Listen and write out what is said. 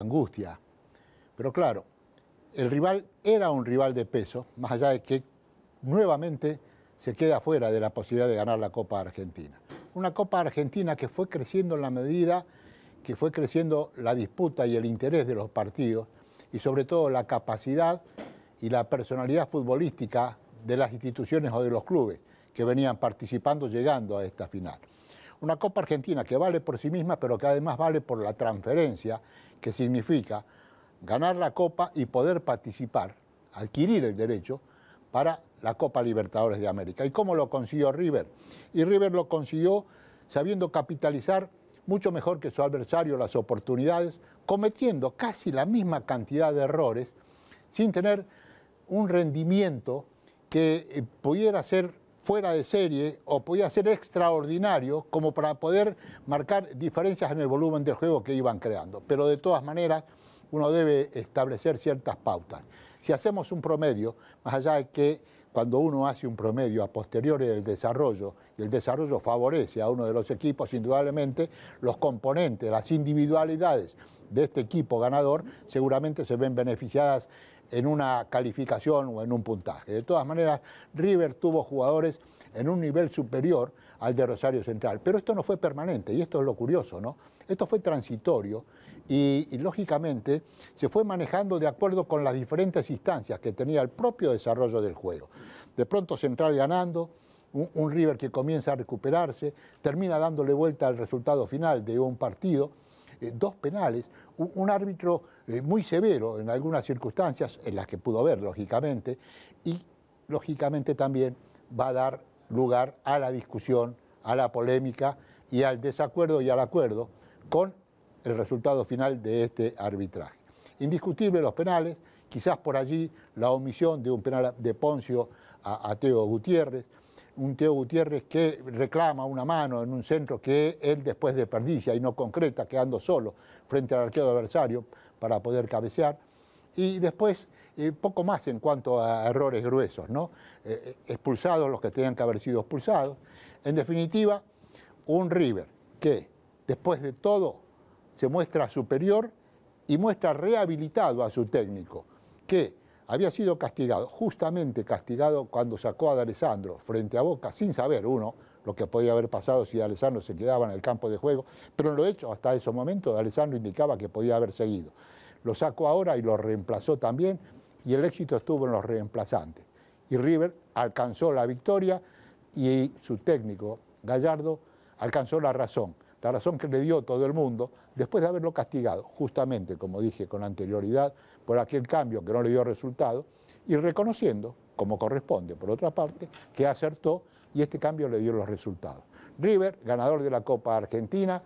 angustia. Pero claro, el rival era un rival de peso, más allá de que nuevamente se queda fuera de la posibilidad de ganar la Copa Argentina. Una Copa Argentina que fue creciendo en la medida que fue creciendo la disputa y el interés de los partidos y sobre todo la capacidad y la personalidad futbolística de las instituciones o de los clubes que venían participando llegando a esta final. Una Copa Argentina que vale por sí misma, pero que además vale por la transferencia, que significa ganar la Copa y poder participar, adquirir el derecho para la Copa Libertadores de América. ¿Y cómo lo consiguió River? Y River lo consiguió sabiendo capitalizar mucho mejor que su adversario las oportunidades, cometiendo casi la misma cantidad de errores, sin tener un rendimiento que eh, pudiera ser fuera de serie o podía ser extraordinario como para poder marcar diferencias en el volumen del juego que iban creando. Pero de todas maneras, uno debe establecer ciertas pautas. Si hacemos un promedio, más allá de que cuando uno hace un promedio a posteriori del desarrollo, y el desarrollo favorece a uno de los equipos, indudablemente, los componentes, las individualidades de este equipo ganador seguramente se ven beneficiadas en una calificación o en un puntaje. De todas maneras, River tuvo jugadores en un nivel superior al de Rosario Central, pero esto no fue permanente y esto es lo curioso, ¿no? Esto fue transitorio y, lógicamente se fue manejando de acuerdo con las diferentes instancias que tenía el propio desarrollo del juego. De pronto Central ganando, un, River que comienza a recuperarse, termina dándole vuelta al resultado final de un partido, eh, dos penales, un árbitro eh, muy severo en algunas circunstancias, en las que pudo ver, lógicamente, y lógicamente también va a dar lugar a la discusión, a la polémica y al desacuerdo y al acuerdo con el resultado final de este arbitraje. Indiscutible los penales, quizás por allí la omisión de un penal de Poncio a, a Teo Gutiérrez, un Teo Gutiérrez que reclama una mano en un centro que él después de desperdicia y no concreta, quedando solo frente al arquero adversario para poder cabecear. Y después, eh, poco más en cuanto a errores gruesos, ¿no? Eh, eh, expulsados los que tenían que haber sido expulsados. En definitiva, un River que después de todo se muestra superior y muestra rehabilitado a su técnico, que había sido castigado, justamente castigado cuando sacó a D'Alessandro Alessandro frente a Boca, sin saber uno lo que podía haber pasado si D'Alessandro Alessandro se quedaba en el campo de juego, pero en lo hecho hasta ese momento D'Alessandro indicaba que podía haber seguido. Lo sacó ahora y lo reemplazó también y el éxito estuvo en los reemplazantes. Y River alcanzó la victoria y su técnico Gallardo alcanzó la razón la razón que le dio todo el mundo, después de haberlo castigado, justamente, como dije con anterioridad, por aquel cambio que no le dio resultado, y reconociendo, como corresponde, por otra parte, que acertó y este cambio le dio los resultados. River, ganador de la Copa Argentina,